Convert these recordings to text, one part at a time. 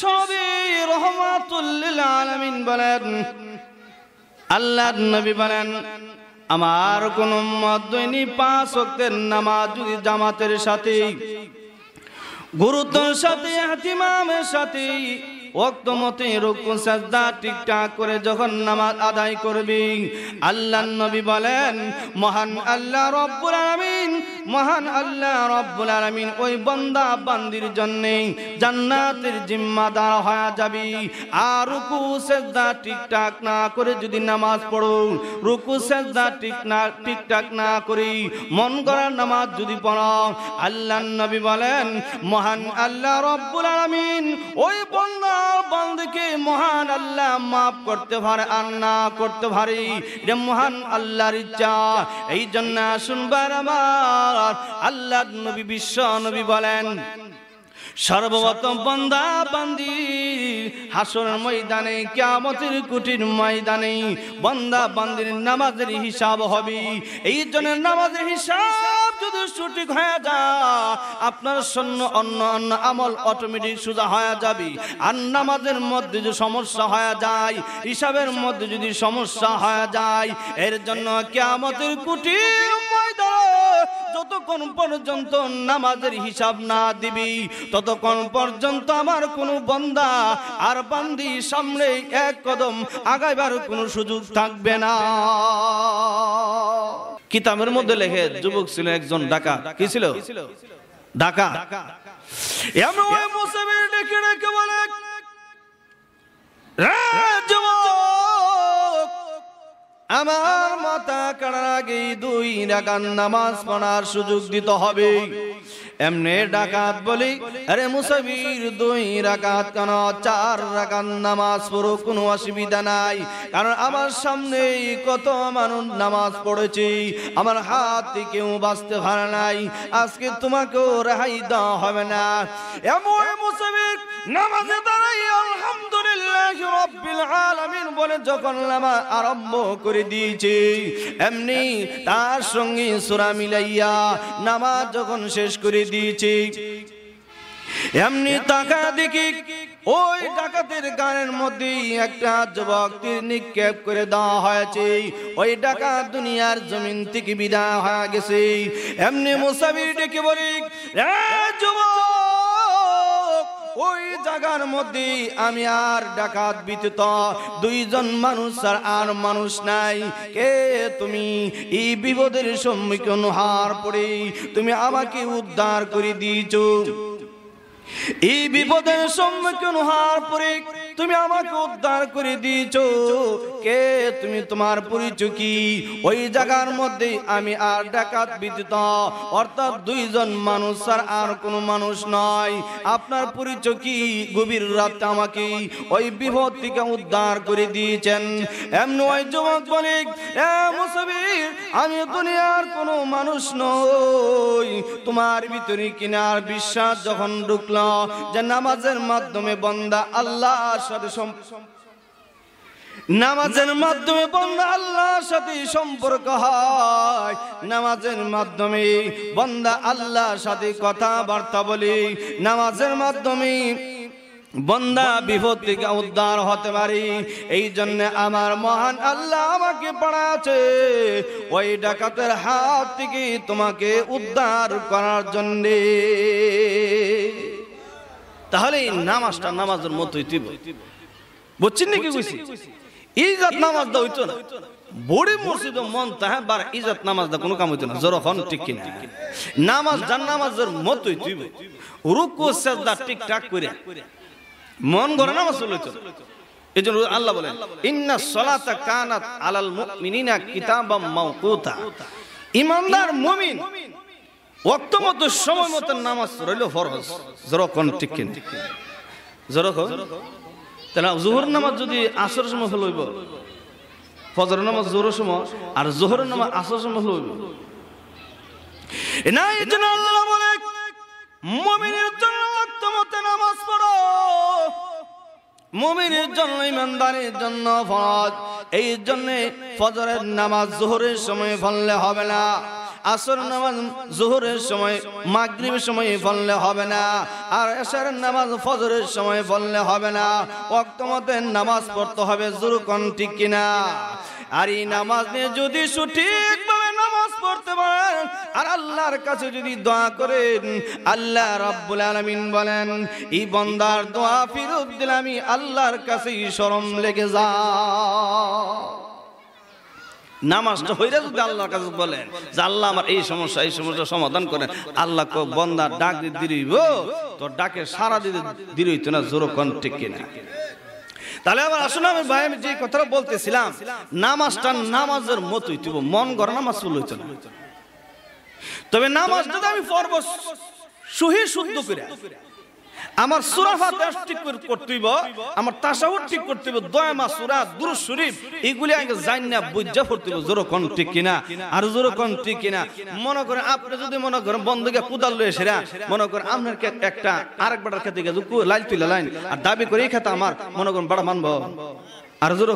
সবে রহমাতুল্লিল আলামিন বলেন আল্লাহর নবী বলেন আমার কোন উম্মত দৈনি পাঁচ ওয়াক্তের নামাজ যদি জামাতের সাথে গুরুত্বের সাথে হাতিমামের সাথে ওক্ত মতে রুকু সাজদা ঠিকঠাক করে যখন নামাজ আদায় করবি আল্লাহ নবী বলেন মহান আল্লাহ রব্বুল আলামিন মহান আল্লাহ রব্বুল আলামিন ওই বন্দা বান্দির জন্য জান্নাতের জিম্মাদার হয়ে যাবি আর রুকু সেজদা ঠিকঠাক না করে যদি নামাজ পড়ো রুকু সেজদা ঠিক না ঠিকঠাক না করি মন করার নামাজ যদি পড়ো আল্লাহ নবী বলেন মহান আল্লাহ রব্বুল আলামিন ওই বন্দা বান্দাকে মহান আল্লাহ মাফ করতে পারে আর না করতে মহান আল্লাহর ইচ্ছা এই জন্য শুনবার আমার আল্লাহ নবী বিশ্ব নবী বলেন বন্দা বান্দি ময়দানে কিয়ামতের কুটির ময়দানে বন্দা বান্দির নামাজের হিসাব হবে এই জন্য নামাজের হিসাব যদি সঠিক হয়ে যা আপনার সৈন্য অন্য অন্য আমল অটোমেটিক সোজা হয়ে যাবে আর নামাজের মধ্যে যদি সমস্যা হয়ে যায় হিসাবের মধ্যে যদি সমস্যা হয়ে যায় এর জন্য কেয়ামতের কুটির যতক্ষণ পর্যন্ত নামাজের হিসাব না দিবি ততক্ষণ পর্যন্ত আমার কোনো বন্দা আর বান্দি সামনে এক কদম আগাইবার কোনো সুযোগ থাকবে না কিতাবের মধ্যে লেখে যুবক ছিল একজন ডাকা কি ছিল ডাকা আমার মাথা কাড়ার আগে দুই নাগান নামাজ পড়ার সুযোগ দিতে হবে এমনে ডাকাত বলি আরে মুসাফির দুই রাকাত কেন চার রাকাত নামাজ পড়ো কোনো অসুবিধা নাই কারণ আমার সামনে কত মানুষ নামাজ পড়েছি আমার হাত কেউ বাঁচতে পারে নাই আজকে তোমাকেও রেহাই দেওয়া হবে না এমন মুসাফির নামাজে দাঁড়াই আলহামদুলিল্লাহ বলে যখন লামা আরম্ভ করে দিয়েছে এমনি তার সঙ্গে সুরা মিলাইয়া নামাজ যখন শেষ করে দিয়েছে এমনি টাকা দেখি ওই ডাকাতের গানের মধ্যে একটা যুবকের নিক্ষেপ করে দেওয়া হয়েছে ওই ডাকা দুনিয়ার জমিন থেকে বিদায় হয়ে গেছে এমনি মুসাবির ডেকে বলি যুবক ওই জায়গার মধ্যে আমি আর ডাকাত বিতিত দুইজন মানুষ আর আর মানুষ নাই কে তুমি এই বিপদের সম্মুখীন হার পরে তুমি আমাকে উদ্ধার করে দিয়েছ এই বিপদের সম্মুখীন হার পরে তুমি আমাকে উদ্ধার করে দিয়েছ কে তুমি তোমার পরিচয় কি ওই জায়গার মধ্যে আমি আর ডাকাত বিদিত অর্থাৎ দুইজন মানুষ আর আর কোনো মানুষ নয় আপনার পরিচয় কি গভীর রাতে আমাকে ওই বিপদ থেকে উদ্ধার করে দিয়েছেন এমন ওই যুবক বলে আমি দুনিয়ার কোনো মানুষ নয় তোমার ভিতরে কিনার বিশ্বাস যখন ঢুকল যে নামাজের মাধ্যমে বন্দা আল্লাহর সাথে নামাজের মাধ্যমে বন্দা আল্লাহর সাথে সম্পর্ক হয় নামাজের মাধ্যমে বন্দা আল্লাহর সাথে কথাবার্তা বলি নামাজের মাধ্যমে বন্দা বিপদ থেকে উদ্ধার হতে পারি এই জন্য আমার মহান আল্লাহ আমাকে পড়াছে ওই ডাকাতের হাত থেকে তোমাকে উদ্ধার করার জন্যে তাহলে এই নামাজটা নামাজের মতোই তুই বুঝছেন নাকি বুঝছি ইজাত নামাজ দা হইতো না বড়ি মসজিদ মন তাহা বার ইজাত নামাজ দা কোনো কাম হইতো না জোর হন ঠিক কিনা নামাজ জান নামাজের মতোই তুই রুকু সেজদা ঠিকঠাক করে মন করে না পড়লে চলে এই জন্য আল্লাহ বলেন ইন্না সলাতা কানাত আলাল মুমিনিনা কিতাবাম মাওকুতা ইমানদার মুমিন ওয়াক্ত মতো সময় মতো নামাজ রইল ফরজ যরকন ঠিক কিন যরকন তাহলে জোহর নামাজ যদি আসর সময় হল হইব ফজর নামাজ জোহর সময় আর জোহর নামাজ আসর সময় হল হইব না এই জন্য আল্লাহ বলে মুমিনের জন্য মুমিনের জন্য ইমানদারের জন্য ফরজ এই জন্য ফজরের নামাজ জোহরের সময় ফললে হবে না আসর নামাজ জোহরের সময় মাগরিবের সময় ফললে হবে না আর এসার নামাজ ফজরের সময় ফললে হবে না অক্তমতের নামাজ পড়তে হবে জুরুকন ঠিক কিনা আর এই নামাজ নিয়ে যদি সঠিক আর আল্লাহর কাছে যদি দোয়া করেন আল্লাহ রব্বুল আলমিন বলেন ই বন্দার দোয়া ফিরত দিলে আমি আল্লাহর কাছেই সরম লেগে যা নামাজটা হইরা যদি আল্লাহর কাছে বলেন যে আল্লাহ আমার এই সমস্যা এই সমস্যা সমাধান করেন আল্লাহ কো বন্দা ডাক দিরইব তো ডাকে সারা দিতে দিরইতো না জোর কণ্ঠে কিনা তাহলে আবার আসুন আমি ভাই আমি যে কথাটা বলতেছিলাম নামাজটা নামাজের মতই তুই মন গড়া নামাজ হইতো না তবে নামাজ যদি আমি পর্ব সহি শুদ্ধ করে আমার সুরাফা দেশ ঠিক করতেইব আমার তাসাউদ ঠিক করতেইব মা সুরা দুর শরীফ এগুলি আগে জান্না বুঝা পড়তেইব জোরকন ঠিক কিনা আর জোরকন ঠিক কিনা মনে করে আপনি যদি মনে করেন বন্ধুকে কুদাল লয়ে সেরা মনে করেন আপনার কে একটা আরেক বাটার খেতে গেছে লাইল তুই লাইন আর দাবি করে এই খেতে আমার মনে করেন বড় মানব আর জোর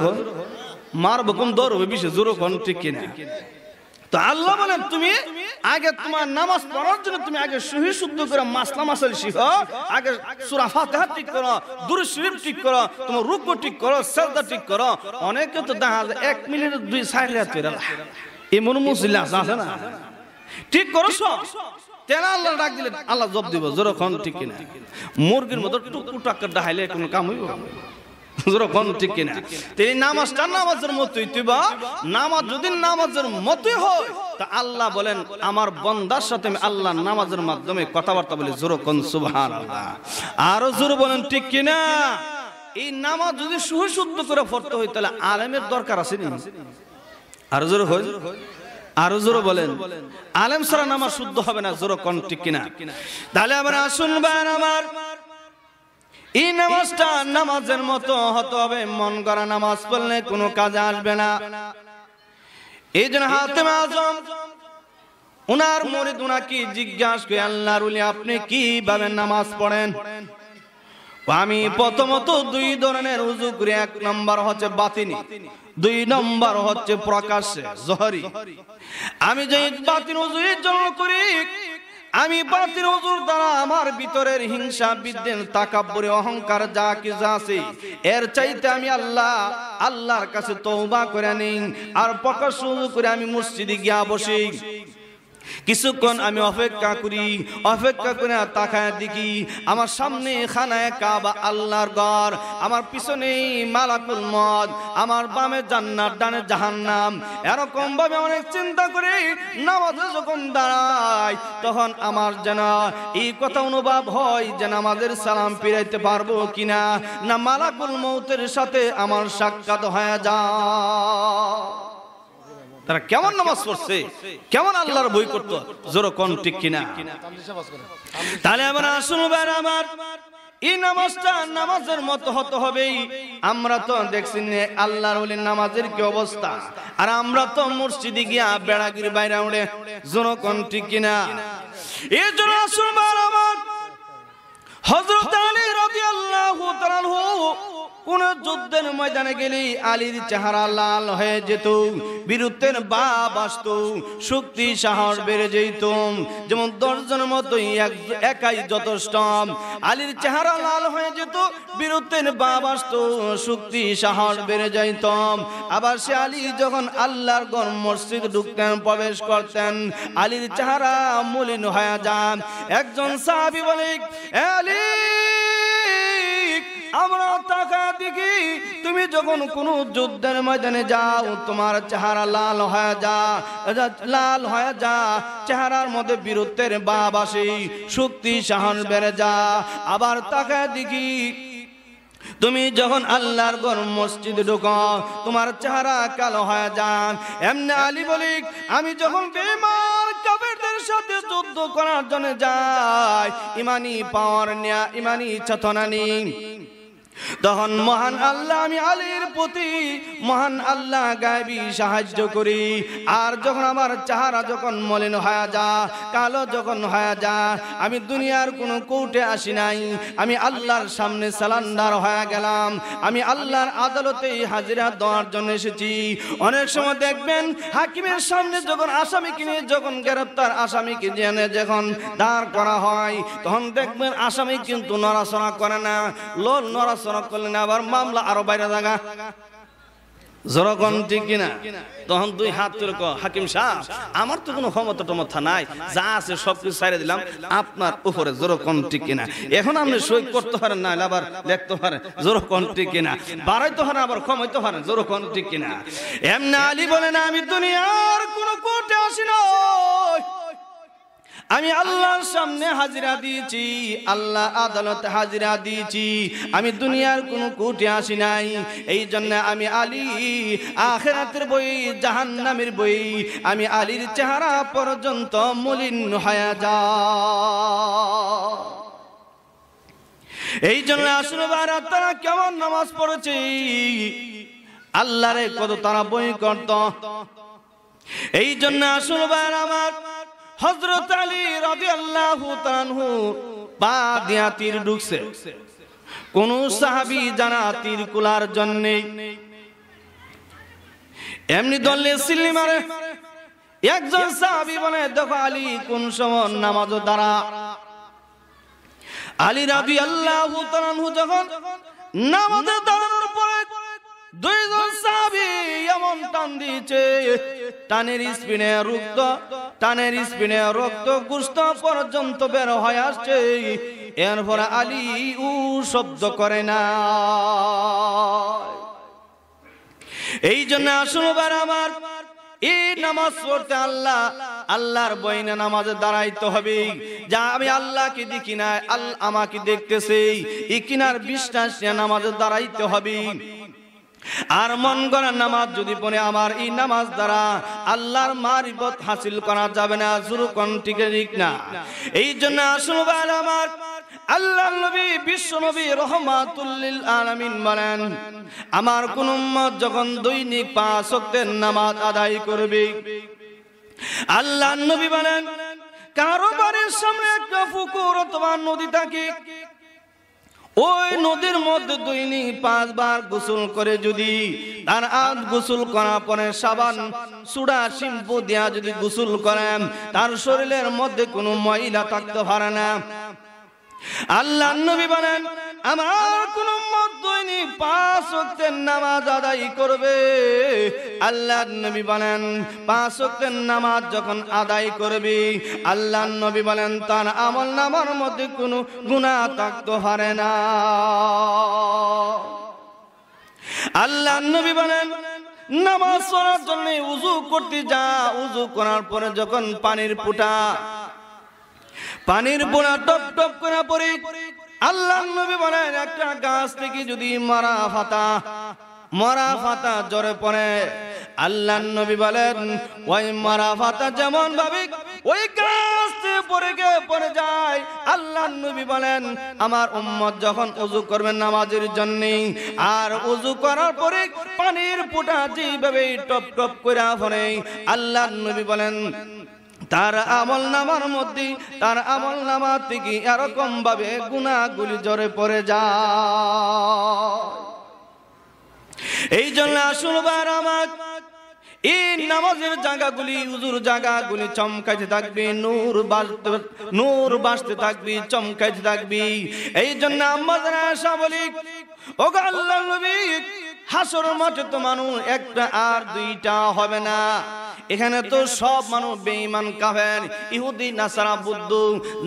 মারব কম হবে বিশেষ জোরকন ঠিক কিনা তো আল্লাহ বলেন তুমি আগে তোমার নামাজ পড়ার জন্য তুমি আগে সহি শুদ্ধ করে মাসলা মাসাল শিখো আগে সুরা ফাতিহা ঠিক করো দূর শরীফ ঠিক করো তোমার রুকু ঠিক করো সাজদা ঠিক করো অনেকে তো দেখা যায় এক মিনিট দুই সাড়ে রাত করে এমন আছে না ঠিক করো সব তেরা আল্লাহ ডাক দিলে আল্লাহ জব দিব জোরক্ষণ ঠিক কিনা মুরগির মতো টুকু টাকা ডাহাইলে কোনো কাম হইব ঠিক নামাজের বা নামাজ নামাজের আল্লাহ বলেন আমার বন্দার সাথে আমি আল্লাহ নামাজের মাধ্যমে কথাবার্তা বলি বলেন ঠিক এই নামাজ যদি তাহলে আলেমের দরকার আছে আরো জোর বলেন আলেম সারা নামাজ শুদ্ধ হবে না জোরো কন ঠিক কিনা তাহলে আমরা আসুন আমার এই নামাজটা নামাজের মতো হতে হবে মন করা নামাজ পড়লে কোনো কাজে আসবে না এই জন্য হাতে আজম উনার মরে উনাকে জিজ্ঞাসা করে আল্লাহ রুলি আপনি কিভাবে নামাজ পড়েন আমি প্রথমত দুই ধরনের উজু করি এক নম্বর হচ্ছে বাতিনি দুই নম্বর হচ্ছে প্রকাশ্যে জহরি আমি যে বাতিন উজুর জন্য করি আমি বাতির হুজুর দ্বারা আমার ভিতরের হিংসা বিদ্বেষ তাকাব্বরে অহংকার যা কিছু আছে এর চাইতে আমি আল্লাহ আল্লাহর কাছে তৌবা করে নিন আর প্রকাশ করে আমি মসজিদে গিয়া বসি কিছুক্ষণ আমি অপেক্ষা করি অপেক্ষা করে তাকায় দেখি আমার সামনে খানায় কাবা আল্লাহর ঘর আমার পিছনে মালাকুল মদ আমার বামে জান্নার ডানে জাহান্নাম এরকম ভাবে অনেক চিন্তা করি নামাজে যখন দাঁড়াই তখন আমার যেন এই কথা অনুভব হয় যে নামাজের সালাম ফিরাইতে পারবো কিনা না মালাকুল মৌতের সাথে আমার সাক্ষাৎ হয়ে যায় তারা কেমন নামাজ পড়ছে কেমন আল্লাহর বই করতো জোরো কোন ঠিক কিনা তাহলে আবার আসুন আমার এই নামাজটা নামাজের মতো হতে হবেই আমরা তো দেখছি আল্লাহর বলে নামাজের কি অবস্থা আর আমরা তো মসজিদে গিয়া বেড়াগির বাইরে উড়ে কোন ঠিক কিনা এই জন্য আসুন আমার হজরত আলী রাদিয়াল্লাহু তাআলা কোন যুদ্ধের ময়দানে গেলে আলীর চেহারা লাল হয়ে যেত বীরত্বের বাপ আসত শক্তি সাহস বেড়ে যেত যেমন দশজন মতোই একাই যথেষ্ট আলীর চেহারা লাল হয়ে যেত বীরত্বের বাপ আসত শক্তি সাহস বেড়ে যাইত আবার সে আলী যখন আল্লাহর গর মসজিদ ঢুকতেন প্রবেশ করতেন আলীর চেহারা মলিন হয়ে যান একজন সাহাবি বলে আলী আমরা তাকা দেখি তুমি যখন কোনো যুদ্ধের ময়দানে যাও তোমার চেহারা লাল হয়ে যা হ্যাঁ, লাল হয়ে যা চেহারার মধ্যে বীরত্বের বাপ আসে শক্তি সাহস বেড়ে যা আবার তাকা দেখি তুমি যখন আল্লাহর গর মসজিদে ঢুকো তোমার চেহারা কালো হয়ে যান এমনি আলী বলি আমি যখন বেমার কাফেরদের সাথে যুদ্ধ করার জন্য যাই ইমানি পাওয়ার নেয়া ইমানি চেতনা নেই তখন মহান আল্লাহ আমি আলীর প্রতি মহান আল্লাহ গাইবি সাহায্য করি আর যখন আমার চেহারা যখন মলিন হয়ে যা কালো যখন হয়ে যা আমি দুনিয়ার কোনো কোর্টে আসি নাই আমি আল্লাহর সামনে সালান্ডার হয়ে গেলাম আমি আল্লাহর আদালতে হাজিরা দেওয়ার জন্য এসেছি অনেক সময় দেখবেন হাকিমের সামনে যখন আসামিকে নিয়ে যখন গ্রেপ্তার আসামিকে জেনে যখন দাঁড় করা হয় তখন দেখবেন আসামি কিন্তু নড়াচড়া করে না লোল নড়াচড়া সনদ করলেন আবার মামলা আরো বাইরে জায়গা জনগণ ঠিক কিনা তখন দুই হাত তুলে হাকিম সাহ আমার তো কোনো ক্ষমতা টমতা নাই যা আছে সব কিছু ছাড়ে দিলাম আপনার উপরে জোরকণ ঠিক কিনা এখন আপনি সই করতে পারেন না আবার দেখতে পারেন জোরকণ ঠিক কিনা বাড়াইতে পারেন আবার কমাইতে পারেন জোরকণ ঠিক কিনা এমনি আলী বলেন আমি দুনিয়ার কোনো কোর্টে আসি না আমি আল্লাহর সামনে হাজিরা দিয়েছি আল্লাহ আদালত হাজিরা দিয়েছি আমি দুনিয়ার কোনো কুটে আসি নাই এই জন্য আমি আলী আখেরাতের বই নামের বই আমি আলীর চেহারা পর্যন্ত মলিন হয়ে যা এই জন্য আসলে তারা কেমন নামাজ পড়েছি আল্লাহরে কত তারা বই করত এই জন্য আসল বার আমার হজরত আলী রাজি আল্লাহ পা দিয়া তীর ঢুকছে কোন সাহাবি যারা তীর কুলার জন্য এমনি দলে সিল্লি মারে একজন সাহাবি বলে দেখো আলী কোন সময় নামাজ দ্বারা আলী রাবি আল্লাহ যখন নামাজে দাঁড়ানোর পরে দুইজন সাহাবি সন্তান দিয়েছে টানের স্পিনে রক্ত টানের স্পিনে রক্ত গুস্ত পর্যন্ত বের হয়ে আসছে এরপরে আলী উ শব্দ করে না এই জন্য আসুন আমার এই নামাজ পড়তে আল্লাহ আল্লাহর বইনে নামাজে দাঁড়াইতে হবে যা আমি আল্লাহকে দেখি না আল্লাহ আমাকে দেখতেছি ইকিনার বিশ্বাস নামাজে দাঁড়াইতে হবে আর মন করার নামাজ যদি পড়ে আমার এই নামাজ দ্বারা আল্লাহর মারিবত হাসিল করা যাবে না জুরু কণ্ঠিকে ঠিক না এই জন্য আসুন আমার আল্লাহ নবী বিশ্ব নবী রহমাতুল্লিল আলামিন বলেন আমার কোন উম্মত যখন দৈনিক পাঁচ অক্টের নামাজ আদায় করবে আল্লাহ নবী বলেন কারো বাড়ির সামনে একটা পুকুর অথবা নদী থাকে ওই নদীর মধ্যে দুইনি পাঁচবার গোসল করে যদি তার আজ গোসল করার পরে সাবান সুডা শিম্পু দিয়া যদি গোসল করেন তার শরীরের মধ্যে কোনো ময়লা থাকতে পারে না আল্লাহ নবী বলেন আমার কোন নামাজ আদায় করবে নবী বলেন পাঁচ নামাজ যখন আদায় করবি নবী বলেন তার আমল নামার মধ্যে কোনো থাকতে না নবী বলেন নামাজ পড়ার জন্য উজু করতে যা উজু করার পরে যখন পানির পুটা পানির বোনা টপ টপ করে পরে আল্লাহ নবী বলেন একটা গাছ থেকে যদি মারা ফাতা মরা ফাতা জোরে পড়ে আল্লাহ নবী বলেন ওই মরা ফাতা যেমন ভাবে ওই গাছ পড়ে গিয়ে পড়ে যায় আল্লাহ নবী বলেন আমার উম্মত যখন উজু করবেন নামাজের জন্য আর উজু করার পরে পানির ফুটা যেভাবে টপ টপ করে পড়ে আল্লাহ নবী বলেন তার আমল নামার মধ্যে তার আমল নামা থেকে এরকম ভাবে গুণাগুলি জ্বরে পড়ে যা এই জন্য আসল আমার এই নামাজের জায়গাগুলি উজুর জায়গাগুলি চমকাইতে থাকবে নূর বাসতে নূর বাসতে থাকবি চমকাইতে থাকবি এই জন্য আমাদের আশা বলি ও আল্লাহ হাসর মাঠে তো মানুষ একটা আর দুইটা হবে না এখানে তো সব মানুষ বেঈমান কাফের ইহুদি নাসারা বুদ্ধ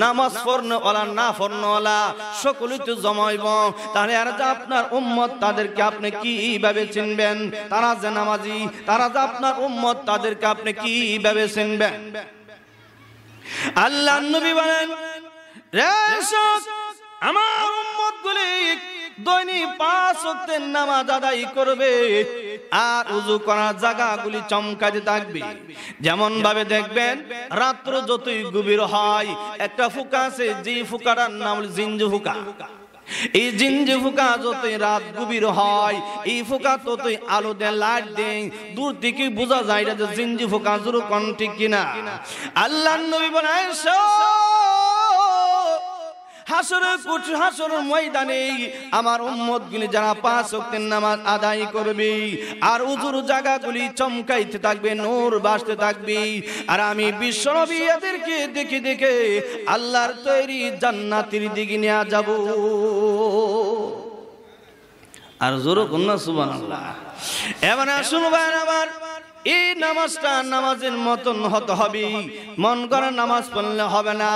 নামাজ ফর্নওয়ালা না ফর্নওয়ালা সকলেই তো জমাইব তাহলে আর যে আপনার উম্মত তাদেরকে আপনি কিভাবে চিনবেন তারা যে নামাজি তারা যে আপনার উম্মত তাদেরকে আপনি কিভাবে চিনবেন আল্লাহ নবী বলেন রে আমার উম্মত গুলি দৈনিক পাঁচ নামাজ আদায় করবে আর উজু করার জায়গাগুলি চমকাতে থাকবে যেমন ভাবে দেখবেন রাত্র যতই গভীর হয় একটা ফুকা আছে যে ফুকাটার নাম জিঞ্জু ফুকা এই জিঞ্জু ফুকা যতই রাত গভীর হয় এই ফুকা ততই আলো দেয় লাইট দেয় দূর থেকে বোঝা যায় না যে জিঞ্জু ফুকা জুরু কণ্ঠে কিনা আল্লাহ নবী বলেন হাসরের কুট হাসর ময়দানে আমার উম্মত গুলি যারা পাঁচ শক্তির নামাজ আদায় করবে আর উজুর জায়গাগুলি চমকাইতে থাকবে নূর বাসতে থাকবে আর আমি বিশ্বনবী এদেরকে দেখে দেখে আল্লাহর তৈরি জান্নাতির দিকে নিয়ে যাব আর জোরো কন্যা সুবান আল্লাহ এবার আসুন ভাই আমার এই নামাজটা নামাজের মতন হতে হবে মন করা নামাজ পড়লে হবে না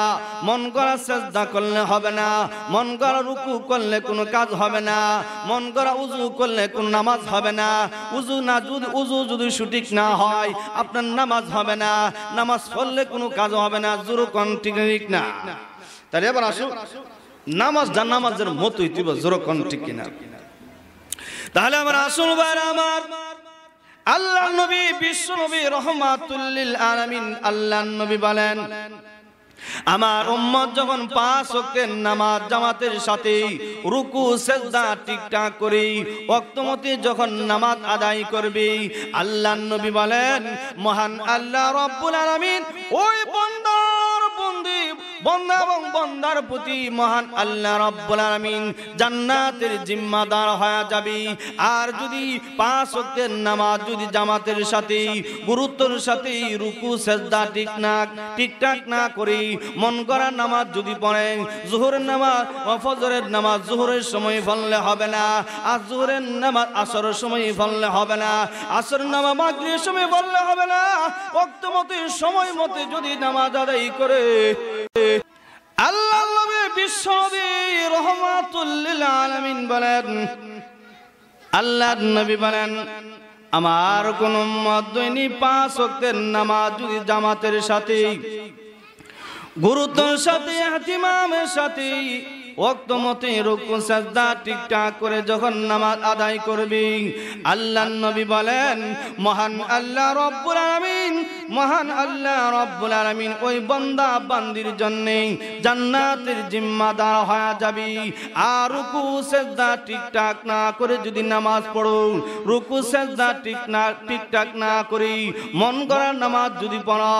মন করা চেষ্টা করলে হবে না মন করা রুকু করলে কোনো কাজ হবে না মন করা উজু করলে কোনো নামাজ হবে না উজু না যদি উজু যদি সঠিক না হয় আপনার নামাজ হবে না নামাজ পড়লে কোনো কাজ হবে না জুরু কন ঠিক না তাহলে এবার আসুক যা নামাজের মতোই তুই জোরো কন কিনা তাহলে আমার আসল বার আমার আল্লাহ নবী বিশ্ব নবী রহমাতুল্লিল আলামিন আল্লাহ নবী বলেন আমার উম্মত যখন পাঁচ ওয়াক্তের নামাজ জামাতের সাথে রুকু সেজদা ঠিকঠাক করে ওয়াক্তমতে যখন নামাজ আদায় করবে আল্লাহর নবী বলেন মহান আল্লাহ রব্বুল আলামিন ওই বন্দর বন্দী বন্দা এবং বন্দার প্রতি মহান আল্লাহ রব্বুল আলামিন জান্নাতের জিম্মাদার হয়ে যাবে আর যদি পাঁচ ওয়াক্তের নামাজ যদি জামাতের সাথে গুরুত্বর সাথে রুকু সেজদা ঠিক না ঠিকঠাক না করি মন করা নামাজ যদি পড়েন জোহরের নামাজ ফজরের নামাজ জোহরের সময় ফললে হবে না আর জোহরের নামাজ আসরের সময় ফললে হবে না আসর নামাজ মাগরিবের সময় ফললে হবে না ওয়াক্ত মতে সময় মতে যদি নামাজ আদায় করে আল্লাহ নবী বিশ্বনবী রহমাতুল্লিল আলামিন বলেন আল্লাহর নবী বলেন আমার কোন উম্মত দৈনিক পাঁচ ওয়াক্তের নামাজ যদি জামাতের সাথে গুরুত্বর সাথে ইহতিমামের সাথে ঠিকঠাক করে যখন নামাজ আদায় করবি বলেন মহান আল্লাহ মহান আল্লাহ ওই বন্দা বান্দির জন্য জান্নাতের জিম্মাদার হয়ে যাবি আর রুকু সেজদা ঠিকঠাক না করে যদি নামাজ পড়ো রুকু সেজদা ঠিক না ঠিকঠাক না করি মন করার নামাজ যদি পড়ো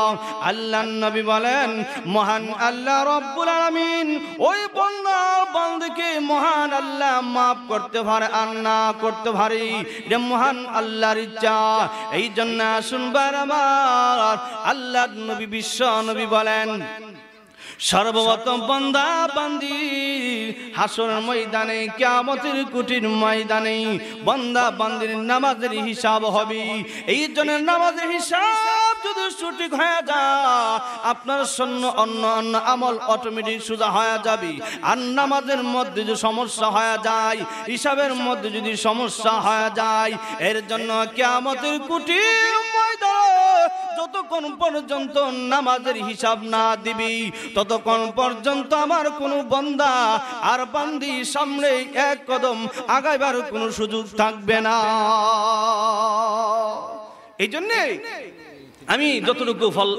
আল্লাহ নবী বলেন মহান আল্লাহ রব্বুল আলামিন ওই বন্দা বন্ধকে মহান আল্লাহ মাফ করতে পারে আর না করতে পারে এটা মহান আল্লাহর ইচ্ছা এই জন্য শুনবার আমার আল্লাহ নবী বিশ্ব নবী বলেন সর্বতম বন্দা বান্দি হাসর ময়দানে কিয়ামতের কুটির ময়দানে বন্দা বান্দির নামাজের হিসাব হবে এই জন্য নামাজের হিসাব যদি সঠিক হয়ে যায় আপনার সৈন্য অন্য অন্য আমল অটোমেটিক সোজা হয়ে যাবে আর নামাজের মধ্যে যদি সমস্যা হয়ে যায় হিসাবের মধ্যে যদি সমস্যা হয়ে যায় এর জন্য কিয়ামতের কুটির যতক্ষণ পর্যন্ত নামাজের হিসাব না দিবি ততক্ষণ পর্যন্ত আমার কোনো বন্দা আর বান্দি সামনে এক কদম আগাইবার কোনো সুযোগ থাকবে না এই জন্যে আমি যতটুকু ফল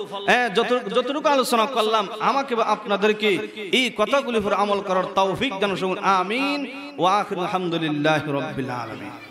যতটুকু আলোচনা করলাম আমাকে আপনাদেরকে এই কথাগুলি আমল করার তৌফিক দান আমিন ও আখির আলহামদুলিল্লাহ রব্বিল আলামিন